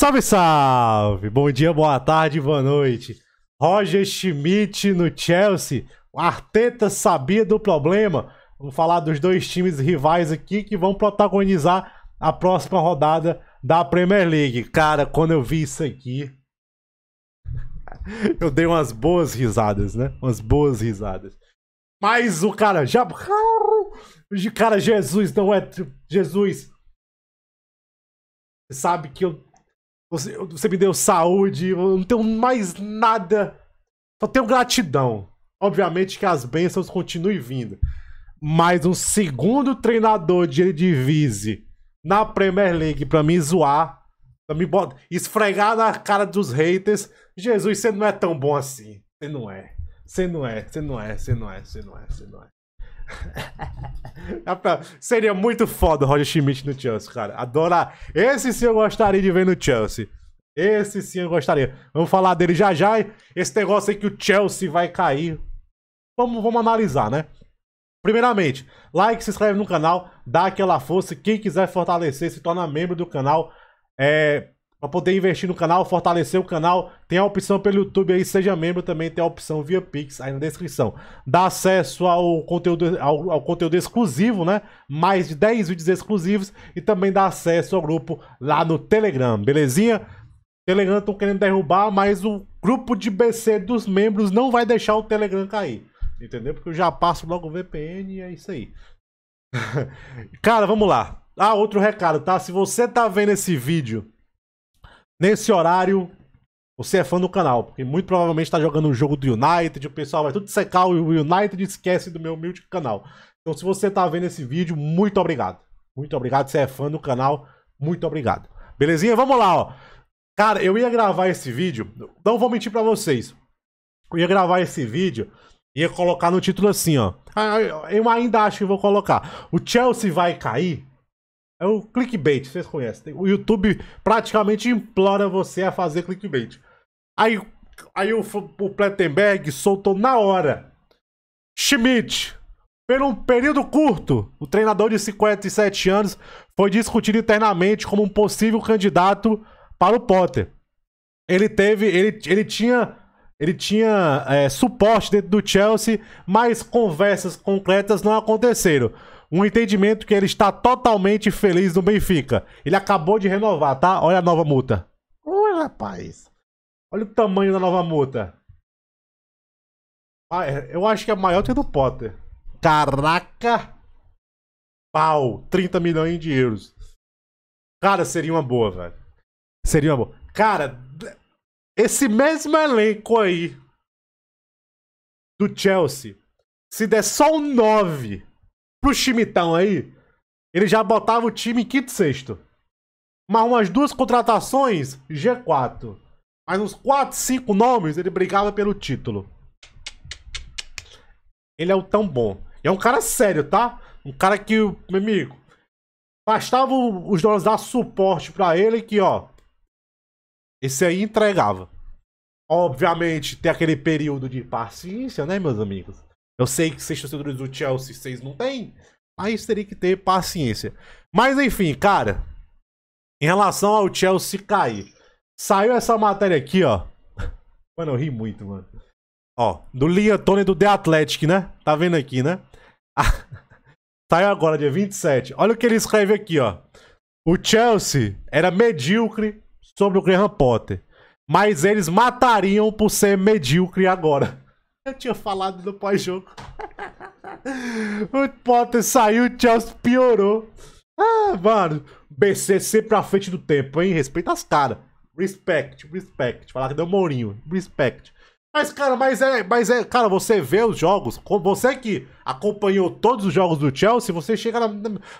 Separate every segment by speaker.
Speaker 1: Salve, salve! Bom dia, boa tarde, boa noite. Roger Schmidt no Chelsea. O Arteta sabia do problema. Vamos falar dos dois times rivais aqui que vão protagonizar a próxima rodada da Premier League. Cara, quando eu vi isso aqui, eu dei umas boas risadas, né? Umas boas risadas. Mas o cara já. Cara, Jesus não é. Jesus. Sabe que eu você, você me deu saúde, eu não tenho mais nada. Só tenho gratidão. Obviamente que as bênçãos continuem vindo. Mas um segundo treinador de divise na Premier League pra me zoar, pra me botar, esfregar na cara dos haters. Jesus, você não é tão bom assim. Você não é. Você não é, você não é, você não é, você não é, você não é. Seria muito foda o Roger Schmidt no Chelsea, cara. Adorar. Esse sim eu gostaria de ver no Chelsea. Esse sim eu gostaria. Vamos falar dele já já. Esse negócio aí que o Chelsea vai cair. Vamos, vamos analisar, né? Primeiramente, like, se inscreve no canal, dá aquela força. Quem quiser fortalecer, se torna membro do canal. É, para poder investir no canal, fortalecer o canal. Tem a opção pelo YouTube aí, seja membro também, tem a opção via Pix aí na descrição. Dá acesso ao conteúdo, ao, ao conteúdo exclusivo, né? Mais de 10 vídeos exclusivos e também dá acesso ao grupo lá no Telegram, belezinha? Telegram estão querendo derrubar, mas o grupo de BC dos membros não vai deixar o Telegram cair. Entendeu? Porque eu já passo logo o VPN e é isso aí. Cara, vamos lá. Ah, outro recado, tá? Se você tá vendo esse vídeo nesse horário, você é fã do canal, porque muito provavelmente está jogando um jogo do United, o pessoal vai tudo secar o United esquece do meu humilde canal. Então, se você está vendo esse vídeo, muito obrigado. Muito obrigado, você é fã do canal, muito obrigado. Belezinha? Vamos lá, ó. Cara, eu ia gravar esse vídeo, não vou mentir para vocês. Eu ia gravar esse vídeo ia colocar no título assim, ó. Ah, eu ainda acho que vou colocar. O Chelsea vai cair? É o clickbait, vocês conhecem. O YouTube praticamente implora você a fazer clickbait. Aí, aí o, o Plettenberg soltou na hora. Schmidt, por um período curto, o treinador de 57 anos foi discutido internamente como um possível candidato para o Potter. Ele teve. Ele, ele tinha. Ele tinha é, suporte dentro do Chelsea, mas conversas concretas não aconteceram um entendimento que ele está totalmente feliz no Benfica. Ele acabou de renovar, tá? Olha a nova multa. Olha, rapaz. Olha o tamanho da nova multa. Ah, é, eu acho que é maior que a do Potter. Caraca! Pau! 30 milhões de euros. Cara, seria uma boa, velho. Seria uma boa. Cara, esse mesmo elenco aí do Chelsea, se der só um 9 pro Chimitão aí, ele já botava o time em quinto e sexto. Mas umas duas contratações, G4. Mas uns 4, 5 nomes, ele brigava pelo título. Ele é o tão bom. E é um cara sério, tá? Um cara que, meu amigo, bastava os donos dar suporte para ele que, ó, esse aí entregava. Obviamente, tem aquele período de paciência, né, meus amigos? Eu sei que vocês torcedores do Chelsea, vocês não têm. Aí teria que ter paciência. Mas enfim, cara. Em relação ao Chelsea cair. Saiu essa matéria aqui, ó. Mano, eu ri muito, mano. Ó, do Lia Tony do The Athletic, né? Tá vendo aqui, né? Saiu agora, dia 27. Olha o que ele escreve aqui, ó. O Chelsea era medíocre sobre o Graham Potter. Mas eles matariam por ser medíocre agora. Eu tinha falado no pós-jogo. o Potter saiu, o Chelsea piorou. Ah, mano. BCC pra frente do tempo, hein? Respeita as caras. Respect, respect. Falar que deu Mourinho. Respect. Mas, cara, mas é, mas é, cara, você vê os jogos, você que acompanhou todos os jogos do Chelsea, você chega, na,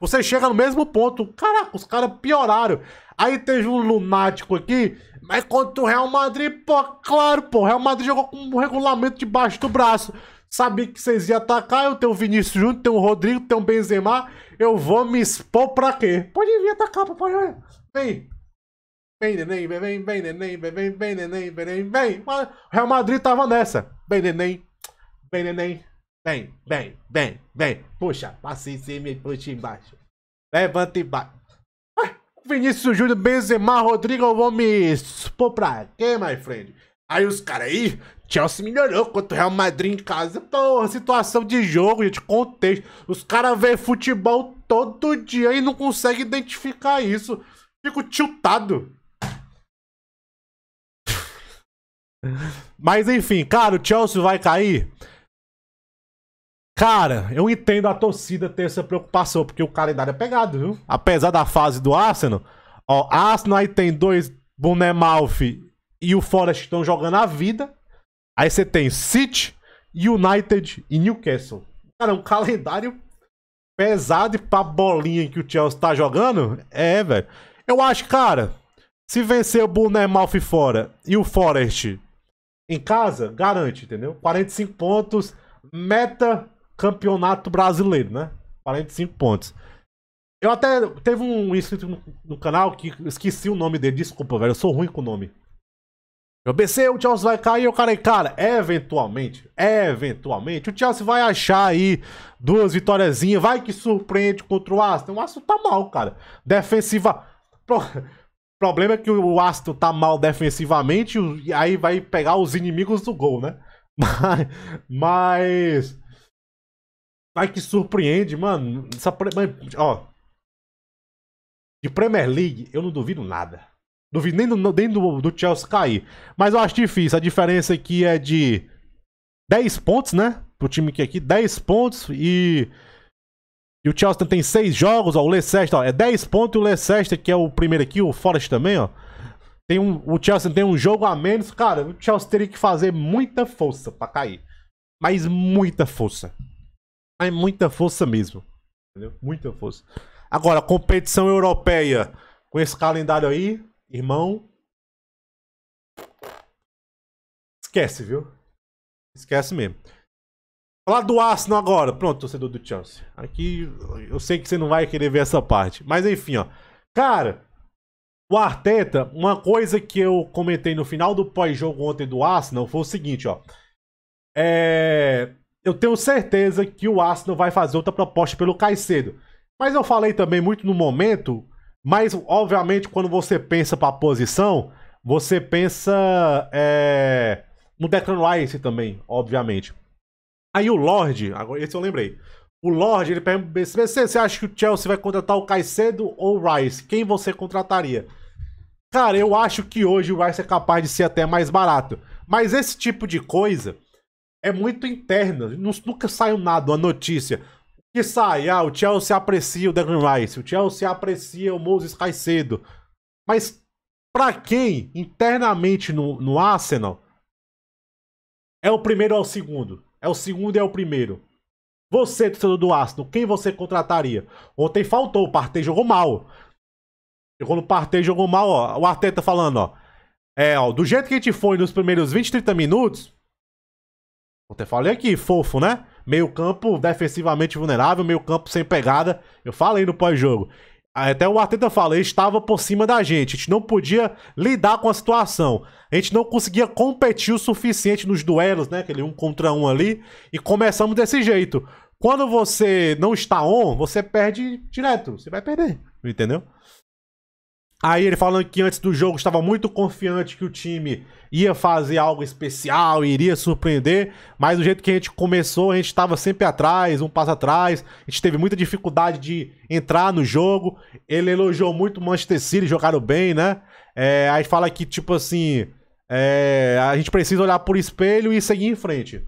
Speaker 1: você chega no mesmo ponto. Caraca, os caras pioraram. Aí teve um lunático aqui, mas contra o Real Madrid, pô, claro, pô, o Real Madrid jogou com um regulamento debaixo do braço. Sabia que vocês iam atacar, eu tenho o Vinícius Júnior, tenho o Rodrigo, tenho o Benzema, eu vou me expor pra quê? Pode vir atacar, papai, vem. Bem neném, bem, bem, bem neném, bem, bem, bem neném, bem, bem, bem. O Real Madrid tava nessa. Bem neném, bem neném, bem, bem, bem, bem. Puxa, passa em cima e puxa embaixo. Levanta e bate. Ah, Vinícius Júnior, Benzema, Rodrigo, eu vou me expor pra quê, my friend? Aí os caras aí, Chelsea melhorou contra o Real Madrid em casa. Porra, situação de jogo, gente, contexto. Os caras veem futebol todo dia e não conseguem identificar isso. Fico tiltado. Mas enfim, cara, o Chelsea vai cair? Cara, eu entendo a torcida ter essa preocupação, porque o calendário é pegado, viu? Apesar da fase do Arsenal, ó, Arsenal aí tem dois Bonemalf e o Forest estão jogando a vida. Aí você tem City, United e Newcastle. Cara, um calendário pesado e pra bolinha que o Chelsea tá jogando. É, velho. Eu acho, cara, se vencer o Bonemalf fora e o Forest em casa, garante, entendeu? 45 pontos, meta campeonato brasileiro, né? 45 pontos. Eu até. Teve um inscrito no, no canal que esqueci o nome dele. Desculpa, velho. Eu sou ruim com o nome. Eu pensei, o Chelsea vai cair, eu falei, cara, eventualmente, eventualmente, o Chelsea vai achar aí duas vitóriazinhas, vai que surpreende contra o Aston. O Aston tá mal, cara. Defensiva. Pronto problema é que o Aston tá mal defensivamente e aí vai pegar os inimigos do gol, né? Mas. Mas, que surpreende, mano. Essa, ó. De Premier League, eu não duvido nada. Duvido nem, do, nem do, do Chelsea cair. Mas eu acho difícil. A diferença aqui é de 10 pontos, né? Pro time que é aqui, 10 pontos e. E o Charleston tem seis jogos, ó. O Leicester, ó, é 10 pontos. E o Leicester, que é o primeiro aqui, o Forest também, ó. Tem um, o Chelsea tem um jogo a menos. Cara, o Chelsea teria que fazer muita força pra cair. Mas muita força. Mas muita força mesmo. Entendeu? Muita força. Agora, competição europeia. Com esse calendário aí,
Speaker 2: irmão. Esquece, viu? Esquece mesmo. Falar do Arsenal agora. Pronto, torcedor do Chelsea. Aqui
Speaker 1: eu sei que você não vai querer ver essa parte. Mas enfim, ó. Cara, o Arteta, uma coisa que eu comentei no final do pós-jogo ontem do Arsenal foi o seguinte, ó. É... Eu tenho certeza que o Arsenal vai fazer outra proposta pelo Caicedo. Mas eu falei também muito no momento, mas obviamente quando você pensa para a posição, você pensa é... no Declan Rice também, obviamente. Aí o Lorde, agora esse eu lembrei. O Lorde, ele pergunta, você acha que o Chelsea vai contratar o Caicedo ou o Rice? Quem você contrataria? Cara, eu acho que hoje o Rice é capaz de ser até mais barato. Mas esse tipo de coisa é muito interna. Nunca saiu nada, uma notícia. que sai? Ah, o Chelsea aprecia o Declan Rice. O Chelsea aprecia o Moses Caicedo. Mas para quem internamente no, no Arsenal é o primeiro ou o segundo? É o segundo e é o primeiro. Você, torcedor do Arsenal, quem você contrataria? Ontem faltou, o Partey jogou mal. E quando o Partey jogou mal, ó, o Arteta falando, ó. É, ó, do jeito que a gente foi nos primeiros 20, 30 minutos. Ontem falei aqui, fofo, né? Meio campo defensivamente vulnerável, meio campo sem pegada. Eu falei no pós-jogo. Até o Arteta fala, ele estava por cima da gente. A gente não podia lidar com a situação. A gente não conseguia competir o suficiente nos duelos, né? Aquele um contra um ali. E começamos desse jeito. Quando você não está on, você perde direto. Você vai perder, entendeu? Aí ele falando que antes do jogo estava muito confiante que o time ia fazer algo especial, iria surpreender, mas do jeito que a gente começou, a gente estava sempre atrás, um passo atrás, a gente teve muita dificuldade de entrar no jogo. Ele elogiou muito o Manchester City, jogaram bem, né? É, aí fala que, tipo assim, é, a gente precisa olhar por espelho e seguir em frente.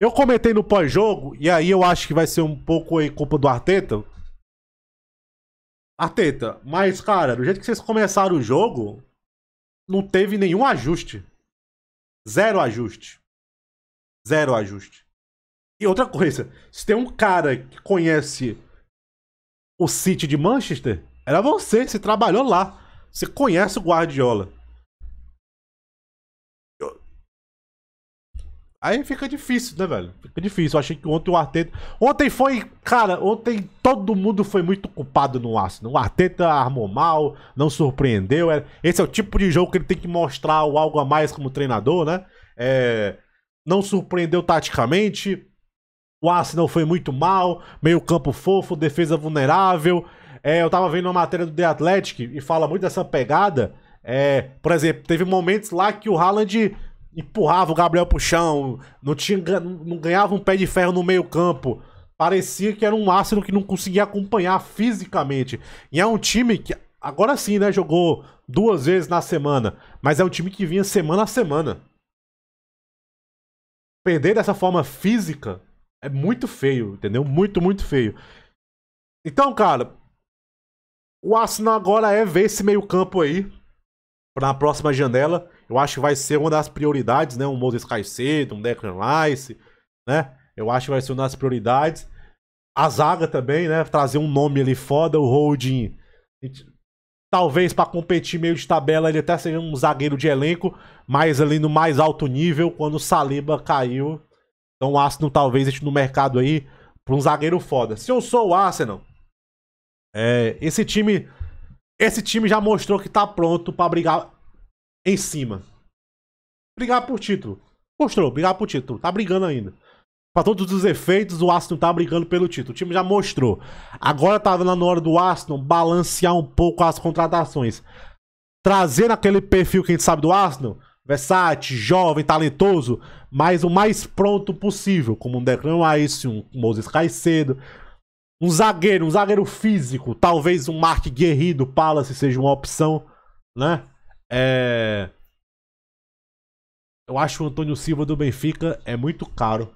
Speaker 1: Eu comentei no pós-jogo, e aí eu acho que vai ser um pouco aí culpa do Arteta, a teta. Mas, cara, do jeito que vocês começaram o jogo, não teve nenhum ajuste. Zero ajuste. Zero ajuste. E outra coisa, se tem um cara que conhece
Speaker 2: o City de Manchester, era você, você trabalhou lá. Você conhece o Guardiola.
Speaker 1: Aí fica difícil, né, velho? Fica difícil. Eu achei que ontem o Arteta. Ontem foi. Cara, ontem todo mundo foi muito culpado no Arsenal. O Arteta armou mal, não surpreendeu. É, esse é o tipo de jogo que ele tem que mostrar algo a mais como treinador, né? É... Não surpreendeu taticamente. O Arsenal foi muito mal. Meio campo fofo, defesa vulnerável. É, eu tava vendo uma matéria do The Athletic e fala muito dessa pegada. É, por exemplo, teve momentos lá que o Haaland empurrava o Gabriel pro chão, não, tinha, não ganhava um pé de ferro no meio campo. Parecia que era um Arsenal que não conseguia acompanhar fisicamente. E é um time que, agora sim, né, jogou duas vezes na semana, mas é um time que vinha semana a semana. Perder dessa forma física é muito feio, entendeu? Muito, muito feio. Então, cara, o Arsenal agora é ver esse meio campo aí para a próxima janela eu acho que vai ser uma das prioridades, né? Um Moses Caicedo, um Declan Rice, né? Eu acho que vai ser uma das prioridades. A zaga também, né? Trazer um nome ali foda, o Holding. Talvez para competir meio de tabela ele até seja um zagueiro de elenco, mas ali no mais alto nível, quando o Saliba caiu. Então o Arsenal talvez este no mercado aí para um zagueiro foda. Se eu sou o Arsenal, é, esse time esse time já mostrou que tá pronto para brigar em cima. Brigar por título. Mostrou, brigar por título. Tá brigando ainda. Pra todos os efeitos, o Aston tá brigando pelo título. O time já mostrou. Agora tá na hora do Aston balancear um pouco as contratações. Trazendo aquele perfil que a gente sabe do Aston, versátil, jovem, talentoso, mas o mais pronto possível, como um Declan Rice, um Moses Caicedo, um zagueiro, um zagueiro físico, talvez um Mark Guerrido, Palace seja uma opção,
Speaker 2: né? É... Eu acho o Antônio Silva do Benfica é muito caro.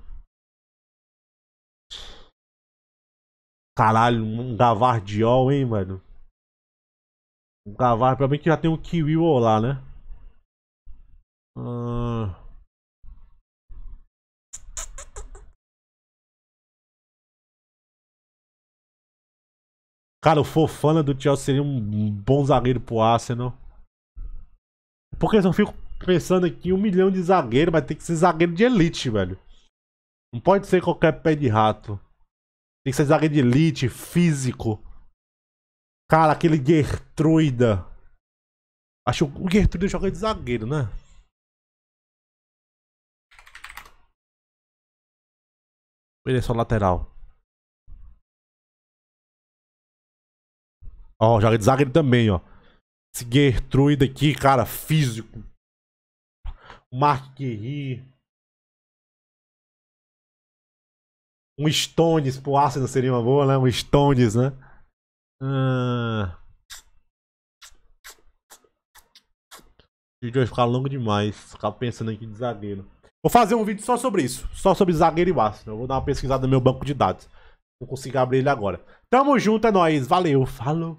Speaker 2: Caralho, um Gavardiol, hein, mano? Um gavard, pra mim que já tem um Kiwi lá, né? Uh... Cara, o Fofana do Chelsea seria um bom zagueiro pro Arsenal.
Speaker 1: Porque eu só fico pensando aqui, um milhão de zagueiro vai ter que ser zagueiro de elite, velho. Não pode ser qualquer pé de rato. Tem que ser zagueiro de
Speaker 2: elite, físico. Cara, aquele Gertruida. Acho que o Gertruida joga de zagueiro, né? Ele é só lateral. Ó, oh, joga de zagueiro também, ó. Esse Gertrude aqui, cara, físico. Mark Guerri. Um Stones pro Arsenal ah, seria uma boa, né? Um Stones, né? Ah.
Speaker 1: O vídeo vai ficar longo demais. Ficar pensando aqui de zagueiro. Vou fazer um vídeo só sobre isso. Só sobre zagueiro e Arsenal. vou dar uma pesquisada no meu banco de dados. Não consigo abrir ele agora. Tamo junto, é nóis. Valeu, falou.